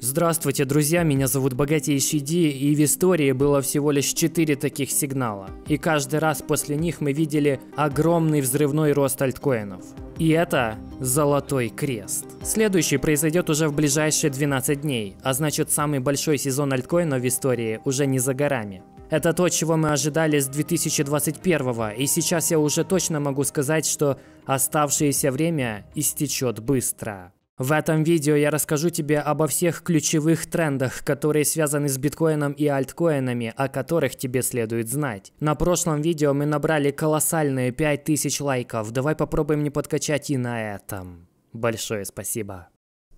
Здравствуйте, друзья, меня зовут Богатейший Ди, и в истории было всего лишь 4 таких сигнала. И каждый раз после них мы видели огромный взрывной рост альткоинов. И это золотой крест. Следующий произойдет уже в ближайшие 12 дней, а значит самый большой сезон альткоинов в истории уже не за горами. Это то, чего мы ожидали с 2021 и сейчас я уже точно могу сказать, что оставшееся время истечет быстро. В этом видео я расскажу тебе обо всех ключевых трендах, которые связаны с биткоином и альткоинами, о которых тебе следует знать. На прошлом видео мы набрали колоссальные 5000 лайков, давай попробуем не подкачать и на этом. Большое спасибо.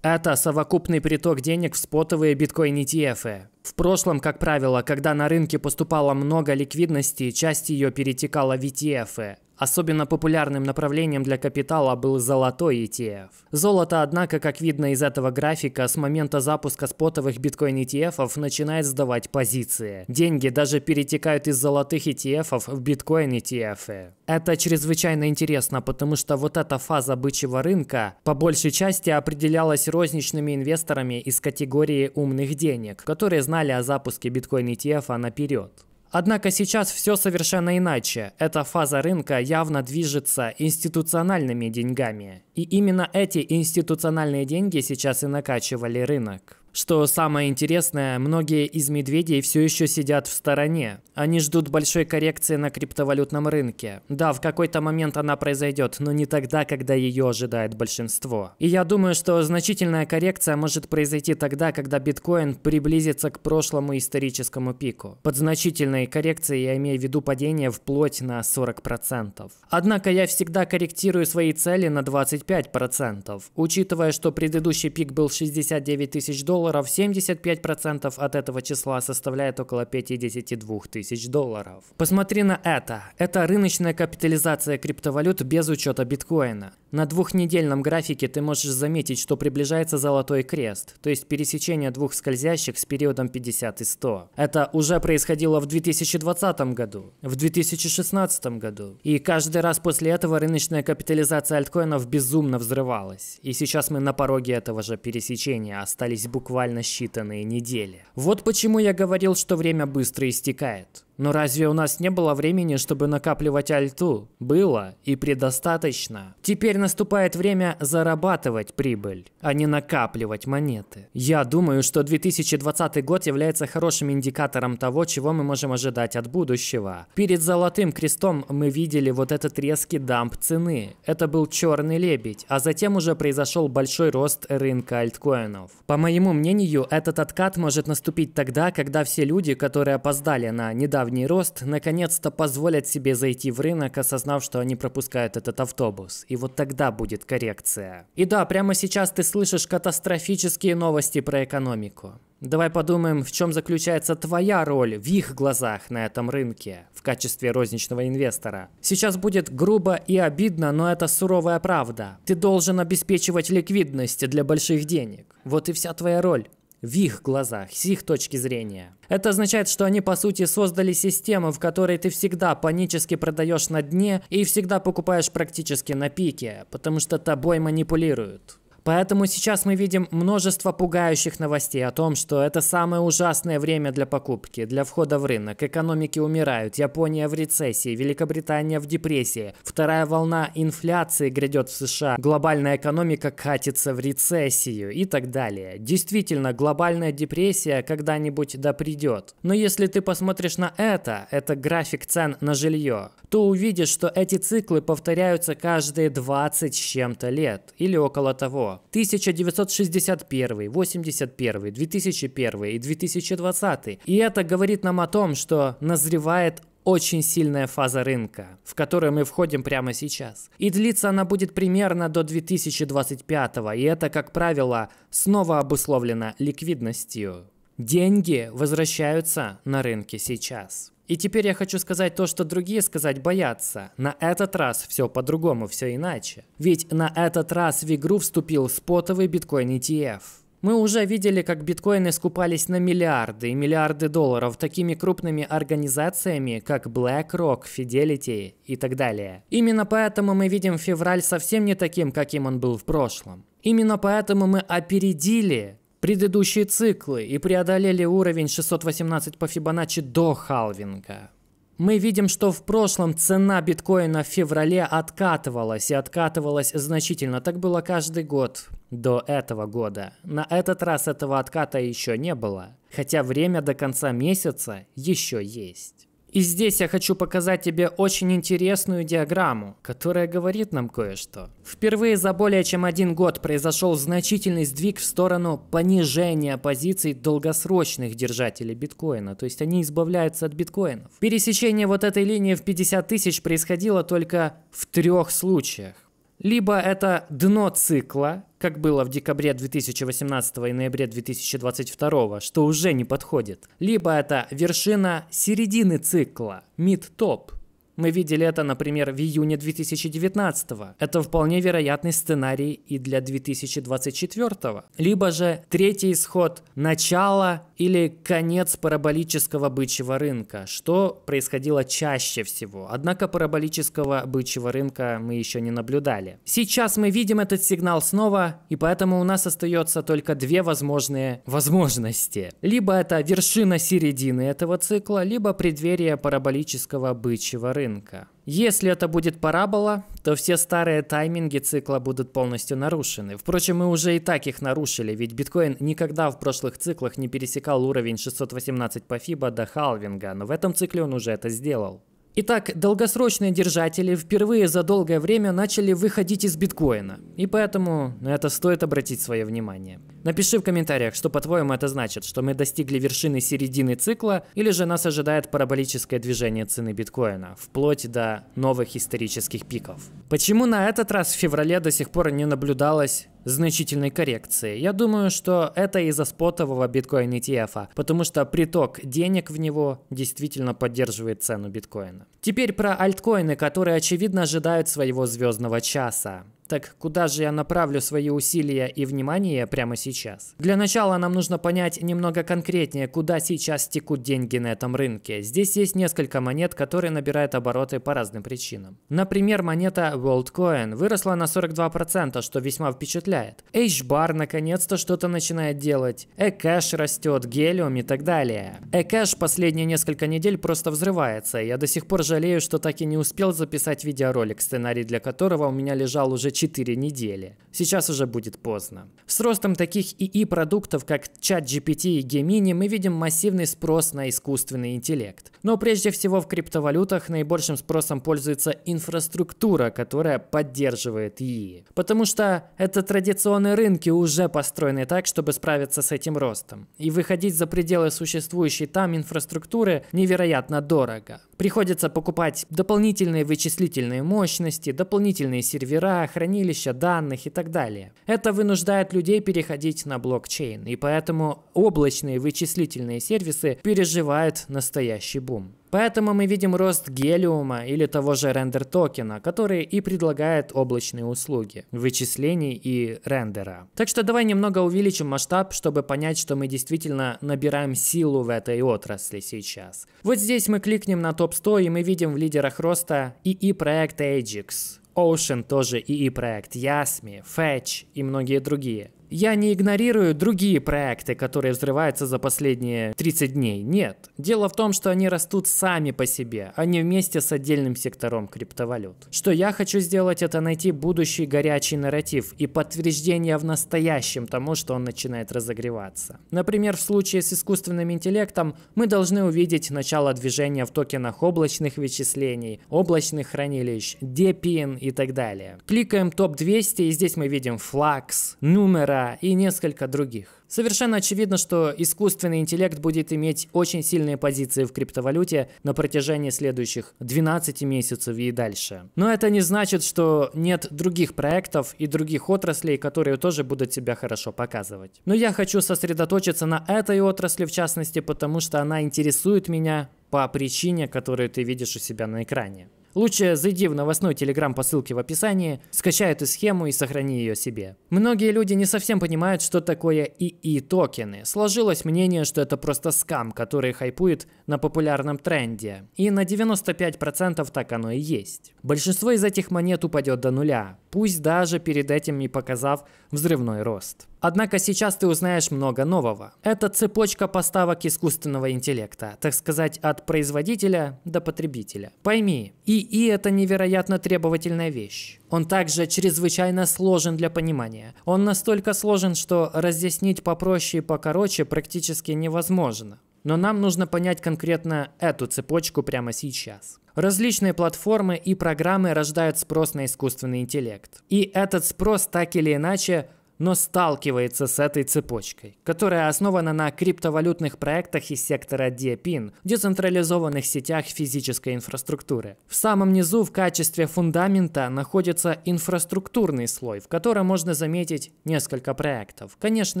Это совокупный приток денег в спотовые биткоин ETF. В прошлом, как правило, когда на рынке поступало много ликвидности, часть ее перетекала в ETF. Особенно популярным направлением для капитала был золотой ETF. Золото, однако, как видно из этого графика, с момента запуска спотовых биткоин ETF начинает сдавать позиции. Деньги даже перетекают из золотых ETF в биткоин ETF. Это чрезвычайно интересно, потому что вот эта фаза бычьего рынка по большей части определялась розничными инвесторами из категории умных денег, которые знали о запуске биткоин ETF наперед. Однако сейчас все совершенно иначе. Эта фаза рынка явно движется институциональными деньгами. И именно эти институциональные деньги сейчас и накачивали рынок. Что самое интересное, многие из медведей все еще сидят в стороне. Они ждут большой коррекции на криптовалютном рынке. Да, в какой-то момент она произойдет, но не тогда, когда ее ожидает большинство. И я думаю, что значительная коррекция может произойти тогда, когда биткоин приблизится к прошлому историческому пику. Под значительной коррекцией я имею в виду падение вплоть на 40%. Однако я всегда корректирую свои цели на 25%, учитывая, что предыдущий пик был 69 тысяч долларов, долларов, 75% от этого числа составляет около 52 тысяч долларов. Посмотри на это. Это рыночная капитализация криптовалют без учета биткоина. На двухнедельном графике ты можешь заметить, что приближается золотой крест, то есть пересечение двух скользящих с периодом 50 и 100. Это уже происходило в 2020 году, в 2016 году. И каждый раз после этого рыночная капитализация альткоинов безумно взрывалась. И сейчас мы на пороге этого же пересечения, остались буквально буквально считанные недели. Вот почему я говорил, что время быстро истекает. Но разве у нас не было времени, чтобы накапливать альту? Было и предостаточно. Теперь наступает время зарабатывать прибыль, а не накапливать монеты. Я думаю, что 2020 год является хорошим индикатором того, чего мы можем ожидать от будущего. Перед золотым крестом мы видели вот этот резкий дамп цены. Это был черный лебедь, а затем уже произошел большой рост рынка альткоинов. По моему мнению, этот откат может наступить тогда, когда все люди, которые опоздали на недавний недавний рост, наконец-то позволят себе зайти в рынок, осознав, что они пропускают этот автобус. И вот тогда будет коррекция. И да, прямо сейчас ты слышишь катастрофические новости про экономику. Давай подумаем, в чем заключается твоя роль в их глазах на этом рынке в качестве розничного инвестора. Сейчас будет грубо и обидно, но это суровая правда. Ты должен обеспечивать ликвидность для больших денег. Вот и вся твоя роль в их глазах, с их точки зрения. Это означает, что они по сути создали систему, в которой ты всегда панически продаешь на дне и всегда покупаешь практически на пике, потому что тобой манипулируют. Поэтому сейчас мы видим множество пугающих новостей о том, что это самое ужасное время для покупки, для входа в рынок. Экономики умирают, Япония в рецессии, Великобритания в депрессии. Вторая волна инфляции грядет в США, глобальная экономика катится в рецессию и так далее. Действительно, глобальная депрессия когда-нибудь да придет. Но если ты посмотришь на это, это график цен на жилье то увидишь, что эти циклы повторяются каждые 20 с чем-то лет или около того. 1961, 81, 2001 и 2020. И это говорит нам о том, что назревает очень сильная фаза рынка, в которую мы входим прямо сейчас. И длиться она будет примерно до 2025, и это, как правило, снова обусловлено ликвидностью. Деньги возвращаются на рынке сейчас. И теперь я хочу сказать то, что другие сказать боятся. На этот раз все по-другому, все иначе. Ведь на этот раз в игру вступил спотовый биткоин ETF. Мы уже видели, как биткоины скупались на миллиарды и миллиарды долларов такими крупными организациями, как BlackRock, Fidelity и так далее. Именно поэтому мы видим февраль совсем не таким, каким он был в прошлом. Именно поэтому мы опередили предыдущие циклы и преодолели уровень 618 по Фибоначчи до халвинга. Мы видим, что в прошлом цена биткоина в феврале откатывалась и откатывалась значительно. Так было каждый год до этого года. На этот раз этого отката еще не было, хотя время до конца месяца еще есть. И здесь я хочу показать тебе очень интересную диаграмму, которая говорит нам кое-что. Впервые за более чем один год произошел значительный сдвиг в сторону понижения позиций долгосрочных держателей биткоина, то есть они избавляются от биткоинов. Пересечение вот этой линии в 50 тысяч происходило только в трех случаях. Либо это дно цикла, как было в декабре 2018 и ноябре 2022, что уже не подходит. Либо это вершина середины цикла, mid-top. Мы видели это, например, в июне 2019. Это вполне вероятный сценарий и для 2024. Либо же третий исход – начала или конец параболического бычьего рынка, что происходило чаще всего. Однако параболического бычьего рынка мы еще не наблюдали. Сейчас мы видим этот сигнал снова, и поэтому у нас остается только две возможные возможности. Либо это вершина середины этого цикла, либо преддверие параболического бычьего рынка. Если это будет парабола, то все старые тайминги цикла будут полностью нарушены. Впрочем, мы уже и так их нарушили, ведь биткоин никогда в прошлых циклах не пересекал уровень 618 по FIBA до халвинга, но в этом цикле он уже это сделал. Итак, долгосрочные держатели впервые за долгое время начали выходить из биткоина, и поэтому на это стоит обратить свое внимание. Напиши в комментариях, что по-твоему это значит, что мы достигли вершины середины цикла, или же нас ожидает параболическое движение цены биткоина, вплоть до новых исторических пиков. Почему на этот раз в феврале до сих пор не наблюдалось значительной коррекции. Я думаю, что это из-за спотового биткоин ETF, потому что приток денег в него действительно поддерживает цену биткоина. Теперь про альткоины, которые очевидно ожидают своего звездного часа. Так куда же я направлю свои усилия и внимание прямо сейчас? Для начала нам нужно понять немного конкретнее, куда сейчас текут деньги на этом рынке. Здесь есть несколько монет, которые набирают обороты по разным причинам. Например, монета WorldCoin выросла на 42%, что весьма впечатляет. HBAR наконец-то что-то начинает делать. Ecash растет, Гелиум и так далее. Ecash последние несколько недель просто взрывается. Я до сих пор жалею, что так и не успел записать видеоролик, сценарий для которого у меня лежал уже 4 недели. Сейчас уже будет поздно. С ростом таких ИИ-продуктов, как ChatGPT и Gemini, мы видим массивный спрос на искусственный интеллект. Но прежде всего в криптовалютах наибольшим спросом пользуется инфраструктура, которая поддерживает ИИ. Потому что это традиционные рынки уже построены так, чтобы справиться с этим ростом. И выходить за пределы существующей там инфраструктуры невероятно дорого. Приходится покупать дополнительные вычислительные мощности, дополнительные сервера, хранилища данных и так далее. Это вынуждает людей переходить на блокчейн, и поэтому облачные вычислительные сервисы переживают настоящий бум. Поэтому мы видим рост гелиума или того же рендер токена, который и предлагает облачные услуги вычислений и рендера. Так что давай немного увеличим масштаб, чтобы понять, что мы действительно набираем силу в этой отрасли сейчас. Вот здесь мы кликнем на топ-100 и мы видим в лидерах роста ИИ проект Ajax, Ocean тоже ИИ проект, Ясми, Fetch и многие другие. Я не игнорирую другие проекты, которые взрываются за последние 30 дней. Нет. Дело в том, что они растут сами по себе, а не вместе с отдельным сектором криптовалют. Что я хочу сделать, это найти будущий горячий нарратив и подтверждение в настоящем тому, что он начинает разогреваться. Например, в случае с искусственным интеллектом мы должны увидеть начало движения в токенах облачных вычислений, облачных хранилищ, депин и так далее. Кликаем топ-200 и здесь мы видим Flux, Numera, и несколько других. Совершенно очевидно, что искусственный интеллект будет иметь очень сильные позиции в криптовалюте на протяжении следующих 12 месяцев и дальше. Но это не значит, что нет других проектов и других отраслей, которые тоже будут себя хорошо показывать. Но я хочу сосредоточиться на этой отрасли в частности, потому что она интересует меня по причине, которую ты видишь у себя на экране. Лучше зайди в новостной телеграм по ссылке в описании, скачай эту схему и сохрани ее себе. Многие люди не совсем понимают, что такое ИИ-токены. Сложилось мнение, что это просто скам, который хайпует на популярном тренде. И на 95% так оно и есть. Большинство из этих монет упадет до нуля пусть даже перед этим не показав взрывной рост. Однако сейчас ты узнаешь много нового. Это цепочка поставок искусственного интеллекта, так сказать, от производителя до потребителя. Пойми, ИИ – это невероятно требовательная вещь. Он также чрезвычайно сложен для понимания. Он настолько сложен, что разъяснить попроще и покороче практически невозможно. Но нам нужно понять конкретно эту цепочку прямо сейчас. Различные платформы и программы рождают спрос на искусственный интеллект. И этот спрос так или иначе – но сталкивается с этой цепочкой, которая основана на криптовалютных проектах из сектора DePIN, децентрализованных сетях физической инфраструктуры. В самом низу в качестве фундамента находится инфраструктурный слой, в котором можно заметить несколько проектов. Конечно,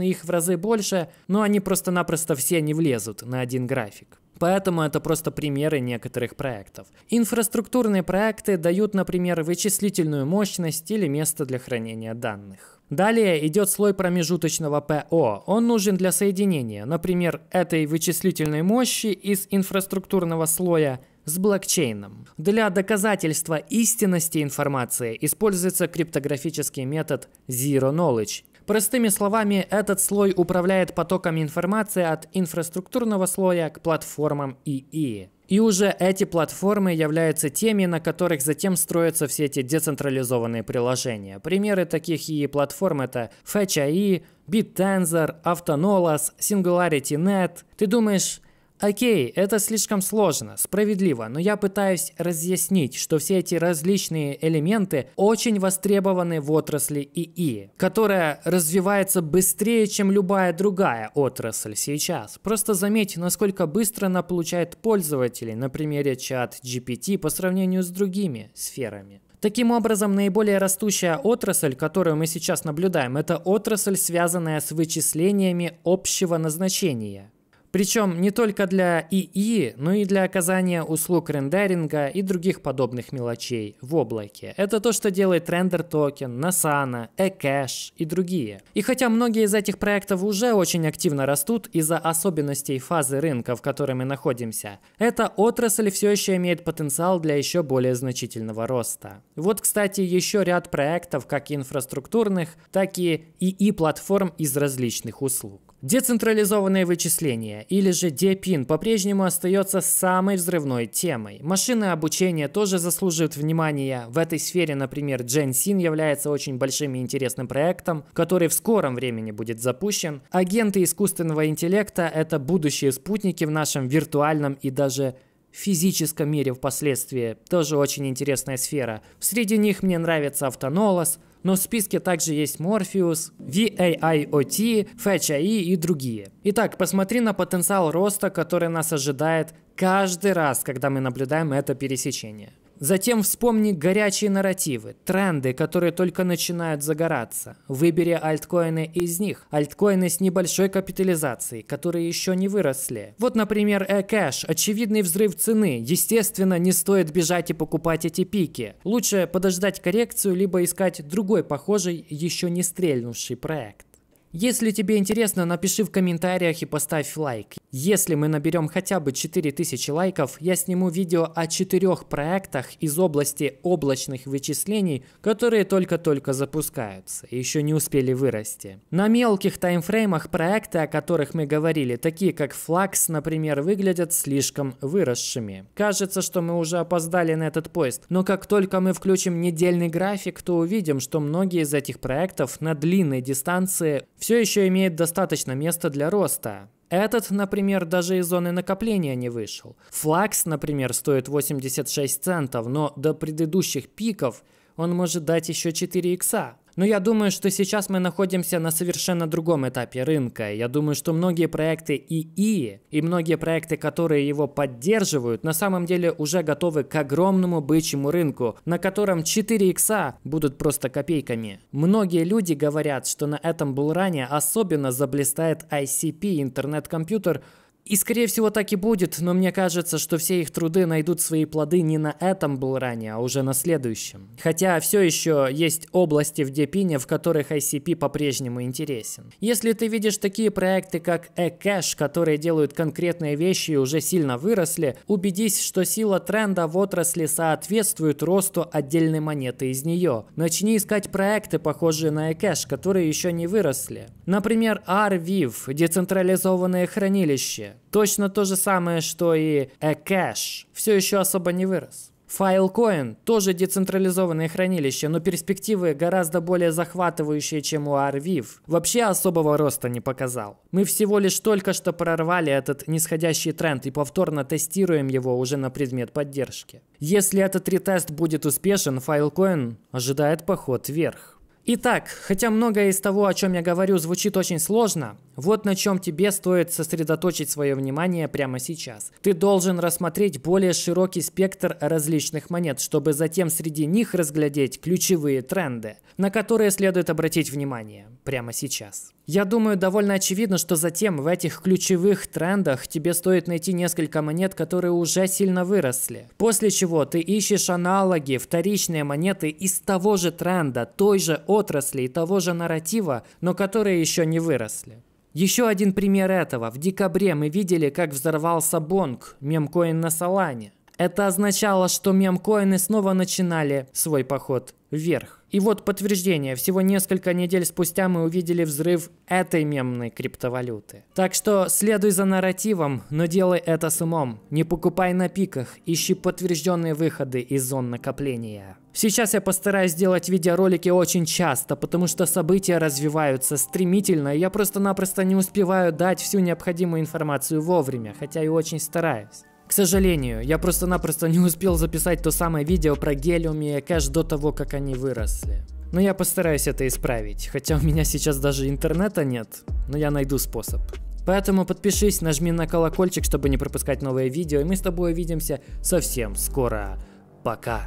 их в разы больше, но они просто-напросто все не влезут на один график. Поэтому это просто примеры некоторых проектов. Инфраструктурные проекты дают, например, вычислительную мощность или место для хранения данных. Далее идет слой промежуточного ПО. Он нужен для соединения, например, этой вычислительной мощи из инфраструктурного слоя с блокчейном. Для доказательства истинности информации используется криптографический метод Zero Knowledge Простыми словами, этот слой управляет потоками информации от инфраструктурного слоя к платформам ИИ. И уже эти платформы являются теми, на которых затем строятся все эти децентрализованные приложения. Примеры таких и платформ это Fetch.ai, BitTensor, Autonolas, SingularityNet. Ты думаешь, Окей, это слишком сложно, справедливо, но я пытаюсь разъяснить, что все эти различные элементы очень востребованы в отрасли ИИ, которая развивается быстрее, чем любая другая отрасль сейчас. Просто заметь, насколько быстро она получает пользователей на примере чат GPT по сравнению с другими сферами. Таким образом, наиболее растущая отрасль, которую мы сейчас наблюдаем, это отрасль, связанная с вычислениями общего назначения. Причем не только для ИИ, но и для оказания услуг рендеринга и других подобных мелочей в облаке. Это то, что делает Render Token, Nasana, Ecash и другие. И хотя многие из этих проектов уже очень активно растут из-за особенностей фазы рынка, в которой мы находимся, эта отрасль все еще имеет потенциал для еще более значительного роста. Вот, кстати, еще ряд проектов как инфраструктурных, так и ИИ-платформ из различных услуг. Децентрализованные вычисления или же DPIN по-прежнему остается самой взрывной темой. Машины обучения тоже заслуживают внимания. В этой сфере, например, Gen является очень большим и интересным проектом, который в скором времени будет запущен. Агенты искусственного интеллекта — это будущие спутники в нашем виртуальном и даже физическом мире впоследствии. Тоже очень интересная сфера. Среди них мне нравится автонолос, но в списке также есть Morpheus, VAIoT, Fetch.ai и другие. Итак, посмотри на потенциал роста, который нас ожидает каждый раз, когда мы наблюдаем это пересечение. Затем вспомни горячие нарративы, тренды, которые только начинают загораться. Выбери альткоины из них, альткоины с небольшой капитализацией, которые еще не выросли. Вот, например, Экэш, очевидный взрыв цены. Естественно, не стоит бежать и покупать эти пики. Лучше подождать коррекцию, либо искать другой похожий, еще не стрельнувший проект. Если тебе интересно, напиши в комментариях и поставь лайк. Если мы наберем хотя бы 4000 лайков, я сниму видео о четырех проектах из области облачных вычислений, которые только-только запускаются и еще не успели вырасти. На мелких таймфреймах проекты, о которых мы говорили, такие как Flux, например, выглядят слишком выросшими. Кажется, что мы уже опоздали на этот поезд, но как только мы включим недельный график, то увидим, что многие из этих проектов на длинной дистанции все еще имеет достаточно места для роста. Этот, например, даже из зоны накопления не вышел. Флакс, например, стоит 86 центов, но до предыдущих пиков он может дать еще 4 икса. Но я думаю, что сейчас мы находимся на совершенно другом этапе рынка. Я думаю, что многие проекты ИИ и многие проекты, которые его поддерживают, на самом деле уже готовы к огромному бычьему рынку, на котором 4 икса будут просто копейками. Многие люди говорят, что на этом булране особенно заблистает ICP, интернет-компьютер, и скорее всего так и будет, но мне кажется, что все их труды найдут свои плоды не на этом был ранее, а уже на следующем. Хотя все еще есть области в Депине, в которых ICP по-прежнему интересен. Если ты видишь такие проекты, как eCash, которые делают конкретные вещи и уже сильно выросли, убедись, что сила тренда в отрасли соответствует росту отдельной монеты из нее. Начни искать проекты, похожие на eCash, которые еще не выросли. Например, RVIV, децентрализованное хранилище, Точно то же самое, что и Cash, э, все еще особо не вырос. Filecoin – тоже децентрализованное хранилище, но перспективы гораздо более захватывающие, чем у Arviv. Вообще особого роста не показал. Мы всего лишь только что прорвали этот нисходящий тренд и повторно тестируем его уже на предмет поддержки. Если этот ретест будет успешен, Filecoin ожидает поход вверх. Итак, хотя многое из того, о чем я говорю, звучит очень сложно, вот на чем тебе стоит сосредоточить свое внимание прямо сейчас. Ты должен рассмотреть более широкий спектр различных монет, чтобы затем среди них разглядеть ключевые тренды, на которые следует обратить внимание прямо сейчас. Я думаю, довольно очевидно, что затем в этих ключевых трендах тебе стоит найти несколько монет, которые уже сильно выросли. После чего ты ищешь аналоги, вторичные монеты из того же тренда, той же отрасли и того же нарратива, но которые еще не выросли. Еще один пример этого. В декабре мы видели, как взорвался Бонг, мемкоин на Салане. Это означало, что мемкоины снова начинали свой поход вверх. И вот подтверждение. Всего несколько недель спустя мы увидели взрыв этой мемной криптовалюты. Так что следуй за нарративом, но делай это с умом. Не покупай на пиках, ищи подтвержденные выходы из зон накопления. Сейчас я постараюсь делать видеоролики очень часто, потому что события развиваются стремительно, и я просто-напросто не успеваю дать всю необходимую информацию вовремя, хотя и очень стараюсь. К сожалению, я просто-напросто не успел записать то самое видео про гелиум и кэш до того, как они выросли. Но я постараюсь это исправить, хотя у меня сейчас даже интернета нет, но я найду способ. Поэтому подпишись, нажми на колокольчик, чтобы не пропускать новые видео, и мы с тобой увидимся совсем скоро. Пока!